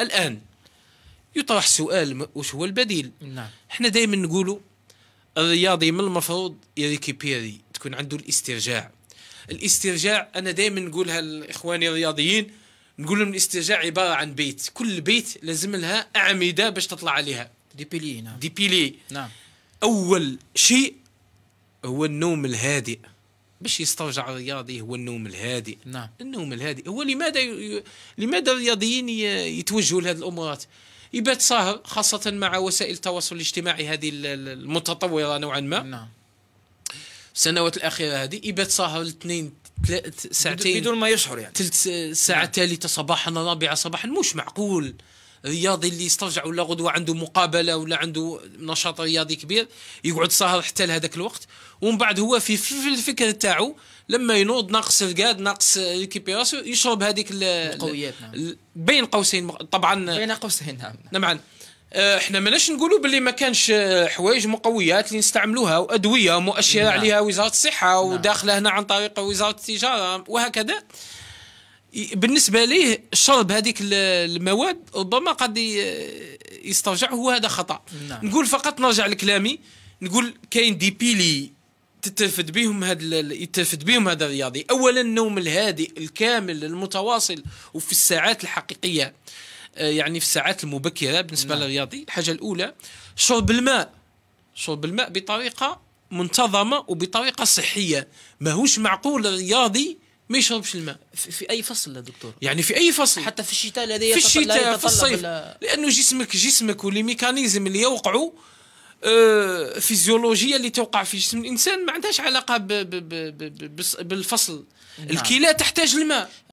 الآن يطرح سؤال وش هو البديل نعم. احنا دائما نقولوا الرياضي من المفروض يريكيبيري تكون عنده الاسترجاع الاسترجاع انا دائما نقولها لاخواني الرياضيين نقول لهم الاسترجاع عباره عن بيت كل بيت لازم لها اعمده باش تطلع عليها دي بيلي نعم دي بيلي نعم اول شيء هو النوم الهادئ باش يسترجع الرياضي هو النوم الهادئ نعم. النوم الهادئ هو لماذا ي... لماذا الرياضيين يتوجهوا لهذه الامورات يبات ساهر خاصه مع وسائل التواصل الاجتماعي هذه المتطوره نوعا ما نعم السنوات الاخيره هذه يبات ساهر الاثنين ساعتين بدون ما يشعر يعني ثلث ساعه نعم. ثالثه صباحا رابعه صباحا مش معقول رياضي اللي يسترجع ولا غدوه عنده مقابله ولا عنده نشاط رياضي كبير يقعد صاهر حتى لهذاك الوقت ومن بعد هو في, الفكر تاعو لما ينوض ناقص رقاد ناقص ريكيبيراسيون يشرب هذيك القويات نعم. بين قوسين طبعا بين قوسين نعم نعم آه، احنا ماناش نقولوا باللي ما كانش حوايج مقويات اللي نستعملوها وادويه مؤشره نعم. عليها وزاره الصحه نعم. وداخله هنا عن طريق وزاره التجاره وهكذا بالنسبه ليه شرب هذيك المواد ربما قد هو وهذا خطا نعم. نقول فقط نرجع لكلامي نقول كاين دي بيلي تتلفت بهم هذا يتلفت بهم هذا الرياضي اولا النوم الهادئ الكامل المتواصل وفي الساعات الحقيقيه آه، يعني في الساعات المبكره بالنسبه نعم. للرياضي الحاجه الاولى شرب الماء شرب الماء بطريقه منتظمه وبطريقه صحيه ماهوش معقول الرياضي ما يشربش الماء في, في اي فصل يا دكتور يعني في اي فصل حتى في الشتاء الذي في الشتاء في الصيف لانه جسمك جسمك واللي ميكانيزم اللي يوقعوا آه اللي توقع في جسم الانسان ما عندهاش علاقه ب ب ب بالفصل نعم. الكلى تحتاج الماء